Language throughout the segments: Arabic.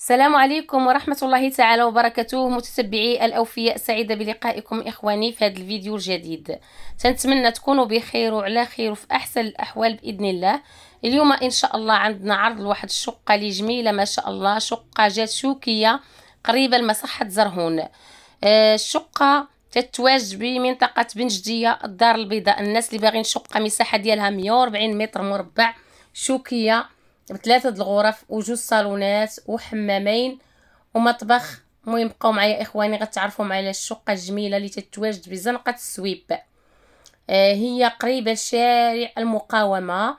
السلام عليكم ورحمة الله تعالى وبركاته متتبعي الأوفياء سعيدة بلقائكم إخواني في هذا الفيديو الجديد تنتمنى تكونوا بخير وعلى خير وفي أحسن الأحوال بإذن الله اليوم إن شاء الله عندنا عرض لواحد الشقة لجميلة جميلة ما شاء الله شقة جات شوكية قريبة لمصحة زرهون آه، الشقة تتواجد بمنطقة بنجدية الدار البيضاء الناس اللي باغين شقة مساحة ديالها 140 متر مربع شوكية بثلاثه الغرف وجوج صالونات وحمامين ومطبخ المهم بقاو معايا اخواني غتعرفوا على الشقه الجميله اللي تتواجد بزنقه السويب آه هي قريبه لشارع المقاومه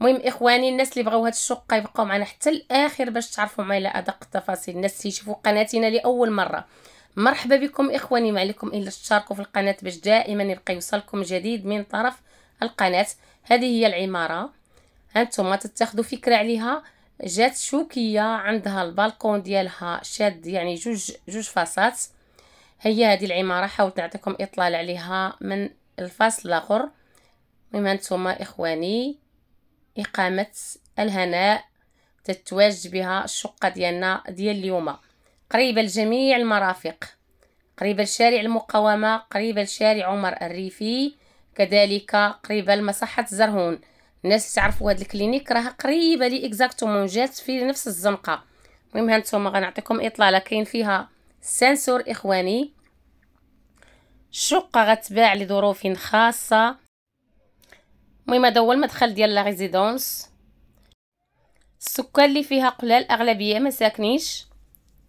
المهم اخواني الناس اللي بغاو هاد الشقه يبقاو معنا حتى الاخر باش تعرفوا معايا ادق التفاصيل الناس اللي يشوفوا قناتنا لاول مره مرحبا بكم اخواني ما عليكم الا تشاركوا في القناه باش دائما يبقى يوصلكم جديد من طرف القناه هذه هي العماره انتم تتاخذوا فكره عليها جات شوكيه عندها البالكون ديالها شاد يعني جوج جوج فاصات هي هذه العماره حاولت نعطيكم اطلال عليها من الفاصل الاخر المهم هانتوما اخواني اقامه الهناء تتواجد بها الشقه ديالنا ديال اليوم قريبه لجميع المرافق قريبه لشارع المقاومه قريبه لشارع عمر الريفي كذلك قريبه لمصحه الزرهون الناس اللي تعرفوا هاد الكلينيك راه قريبه لي اكزاكتومون جات في نفس الزنقه المهم هانتوما غنعطيكم اطلاله كاين فيها سنسور اخواني الشقه غتباع لظروف خاصه المهم هذا هو المدخل ديال لا ريزيدونس السكان اللي فيها قلال اغلبيه ما ساكنينش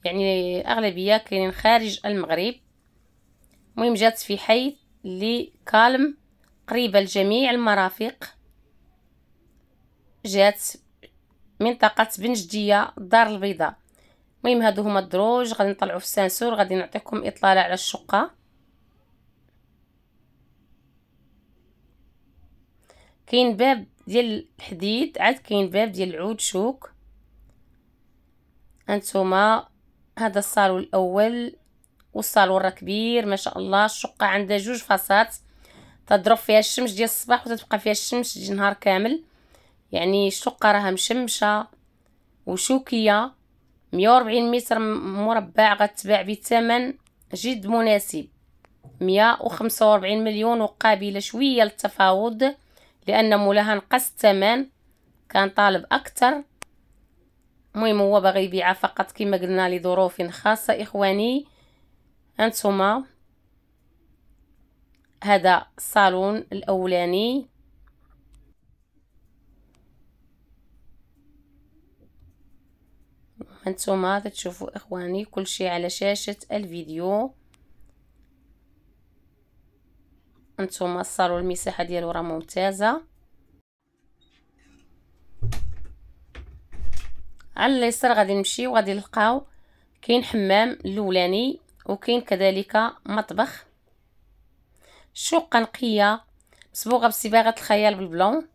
يعني اغلبيه كاينين خارج المغرب المهم جات في حي اللي كالم قريبه لجميع المرافق جات منطقة بنجدية الدار البيضاء المهم هادو هما الدروج غادي نطلعو في السانسور غادي نعطيكم اطلالة على الشقة كاين باب ديال الحديد عاد كاين باب ديال العود شوك هانتوما هذا الصالون الاول والصالون راه كبير ما شاء الله الشقه عندها جوج فاصات تضرب فيها الشمس ديال الصباح وتتبقى فيها الشمس ديال النهار كامل يعني الشقة راها مشمشة وشوكية مية وربعين متر مربع غتباع بثمن جد مناسب مية وخمسة وربعين مليون وقابلة شوية للتفاوض لأن مولاها نقص الثمن كان طالب أكثر المهم هو باغي يبيعها فقط كما قلنا لظروف خاصة إخواني أنتما هذا الصالون الأولاني انتم تشوفوا اخواني كل شيء على شاشة الفيديو انتم صاروا المساحة ديالو راه ممتازة على اليسار غادي نمشي وغادي نلقاو كاين حمام الاولاني وكاين كذلك مطبخ شقة نقية مصبوغة بصباغة الخيال بالبلون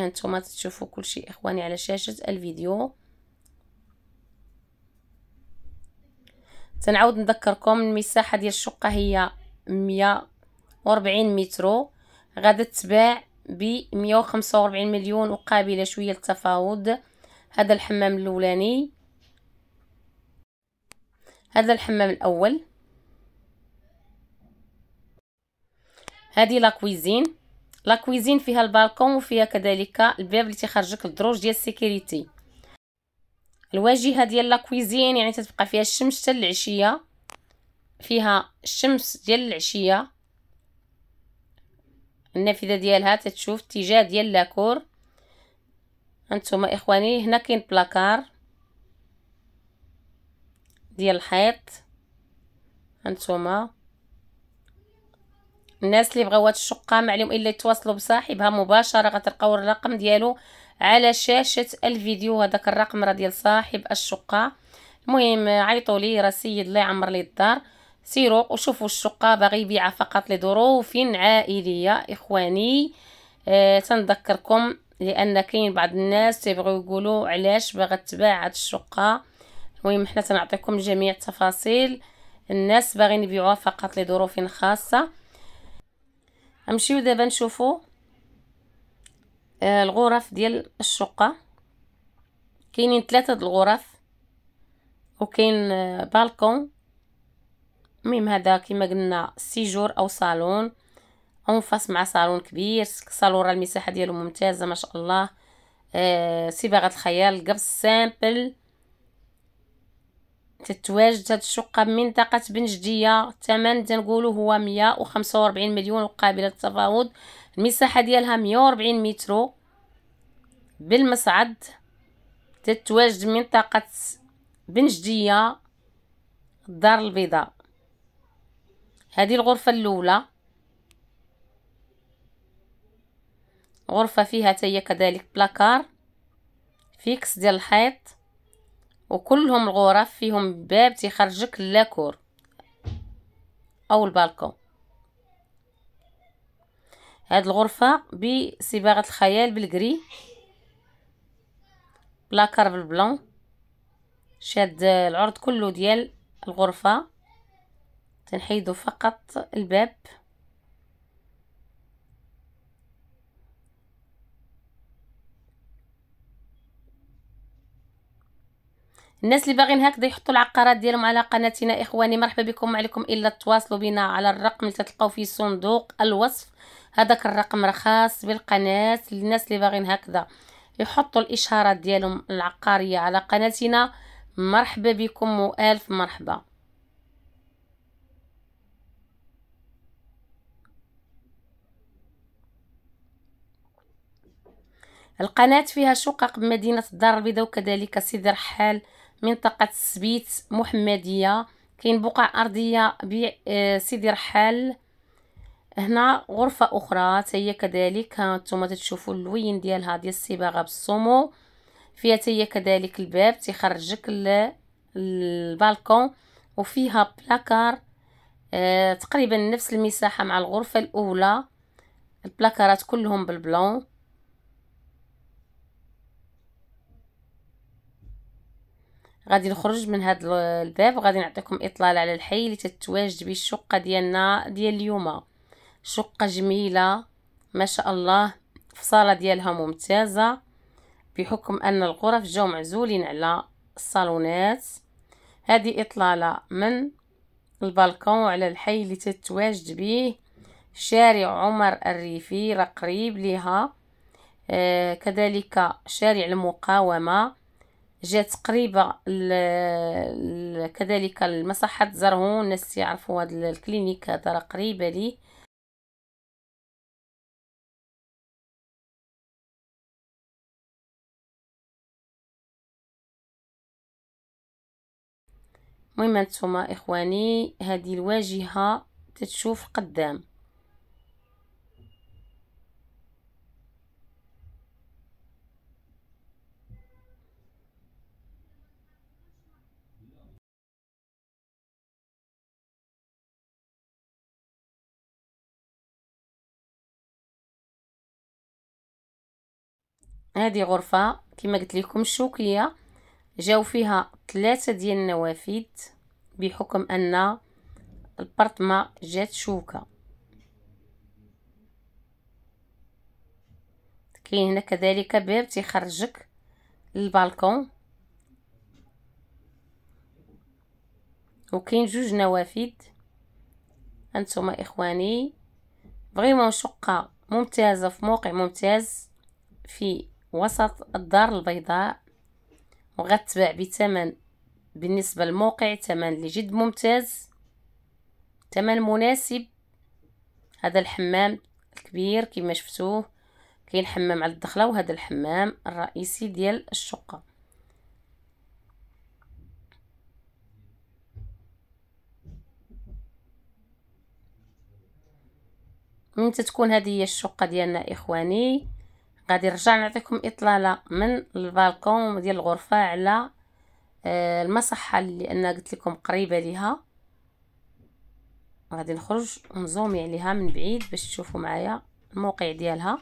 كما نتوما تشوفوا كل شيء اخواني على شاشه الفيديو تنعاود نذكركم المساحه ديال الشقه هي 140 مترو غادا تباع ب 145 مليون وقابله شويه للتفاوض هذا الحمام الاولاني هذا الحمام الاول هذه لا كويزين لا كويزين فيها البالكون وفيها كذلك الباب اللي تيخرجك للدروج ديال السيكوريتي الواجهه ديال لا كويزين يعني تتبقى فيها الشمس حتى العشيه فيها الشمس ديال العشيه النافذه ديالها تتشوف اتجاه ديال لاكور هانتوما اخواني هنا كاين بلاكار ديال الحيط هانتوما الناس اللي بغاو هاد الشقه ما عليهم الا يتواصلوا بصاحبها مباشره غتلقاو الرقم ديالو على شاشه الفيديو هذاك الرقم راه ديال صاحب الشقه المهم عيطوا لي راه سيد الله يعمر لي الدار سيروا وشوفوا الشقه باغي يبيعها فقط لظروف عائليه اخواني آه تنذكركم لان كاين بعض الناس تيبغيو يقولوا علاش باغا تباع هاد الشقه المهم حنا تنعطيكم جميع التفاصيل الناس باغيين يبيعوها فقط لظروف خاصه نمشيو دابا نشوفو آه، الغرف ديال الشقه كاينين ثلاثه د الغرف وكاين آه، بالكون المهم هذا كما قلنا سيجور او صالون انفاس مع صالون كبير صالون راه المساحه ديالو ممتازه ما شاء الله آه، صباغه الخيال قبس سامبل تتواجد هاد الشقة بمنطقة بنجدية الثمن تنقولو هو مية وخمسة وربعين مليون وقابلة للتفاوض المساحة ديالها مية وربعين مترو بالمصعد تتواجد منطقة بنجدية الدار البيضاء هذه الغرفة الأولى غرفة فيها تاهي كذلك بلاكار فيكس ديال الحيط وكلهم الغرف فيهم باب تيخرجك لاكور او البالكون هاد الغرفه بصباغه الخيال بالكري بلاكار بالبلون شاد العرض كله ديال الغرفه تنحيدو فقط الباب الناس اللي باغين هكذا يحطوا العقارات ديالهم على قناتنا اخواني مرحبا بكم عليكم الا تواصلوا بنا على الرقم اللي تلقاو في صندوق الوصف هذاك الرقم رخاص بالقناه للناس اللي باغين هكذا يحطوا الاشارات ديالهم العقاريه على قناتنا مرحبا بكم والف مرحبا القناة فيها شقق بمدينة الدار البيضاء وكذلك سيدي رحال منطقة سبيت محمدية كاين بقع أرضية بسيدي آه، رحال هنا غرفة أخرى تاهي كذلك هانتوما تتشوفو اللوين ديالها ديال الصباغة بالصومو فيها تاهي كذلك الباب تيخرجك للبالكون وفيها بلاكار آه، تقريبا نفس المساحة مع الغرفة الأولى البلاكارات كلهم بالبلون غادي نخرج من هذا الباب وغادي نعطيكم اطلال على الحي اللي تتواجد به الشقه ديالنا ديال اليوم شقه جميله ما شاء الله الصاله ديالها ممتازه بحكم ان الغرف جاو معزولين على الصالونات هذه اطلاله من البالكون على الحي اللي تتواجد به شارع عمر الريفي راه قريب ليها آه كذلك شارع المقاومه جات قريبه كذلك المصحة زرهون الناس يعرفوا هذا الكلينيك هذا راه قريبه لي المهم انتما اخواني هذه الواجهه تتشوف قدام هذه غرفة كما قلت لكم شوكية جاو فيها ثلاثة ديال النوافذ بحكم ان البرطمة جات شوكة كاين هنا كذلك باب تيخرجك للبالكون وكاين جوج نوافذ انتما اخواني فريمون شقه ممتازه في موقع ممتاز في وسط الدار البيضاء وغتباع بثمن بالنسبة للموقع ثمن اللي جد ممتاز ثمن مناسب هذا الحمام الكبير كما شفتوه كاين حمام على الدخله وهذا الحمام الرئيسي ديال الشقه من تكون هذه هي الشقه ديالنا اخواني غادي نرجع نعطيكم اطلاله من البالكون ديال الغرفه على آه، المساحه اللي انا قلت لكم قريبه ليها غادي نخرج ونزومي يعني عليها من بعيد باش تشوفوا معايا الموقع ديالها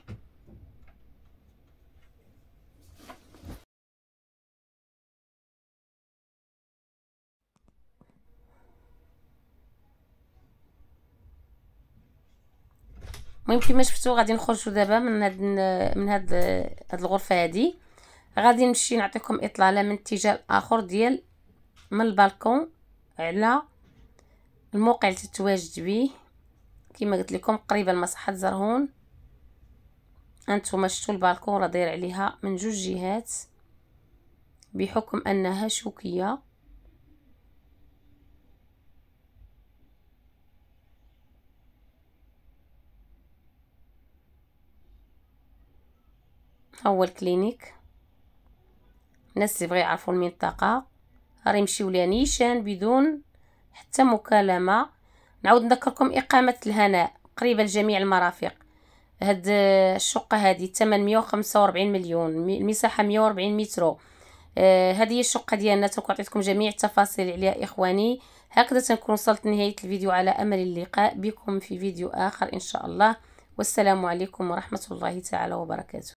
المهم كيما شفتوا غادي نخرجوا دابا من هاد من هاد هاد الغرفه هادي غادي نمشي نعطيكم اطلاله من اتجاه اخر ديال من البالكون على الموقع اللي تتواجد به كما قلت لكم قريبه لمصحه زرهون انتم شفتوا البالكون راه داير عليها من جوج جهات بحكم انها شوكيه اول كلينيك الناس اللي بغي يعرفوا المنطقه راه يمشيو ليها نيشان بدون حتى مكالمه نعاود نذكركم اقامه الهناء قريبه لجميع المرافق هاد الشقه هادي الثمن 145 مليون المساحه 140 مترو هذه آه، هي الشقه ديالنا تنعطيكم جميع التفاصيل عليها اخواني هكذا تنكون وصلت لنهايه الفيديو على امل اللقاء بكم في فيديو اخر ان شاء الله والسلام عليكم ورحمه الله تعالى وبركاته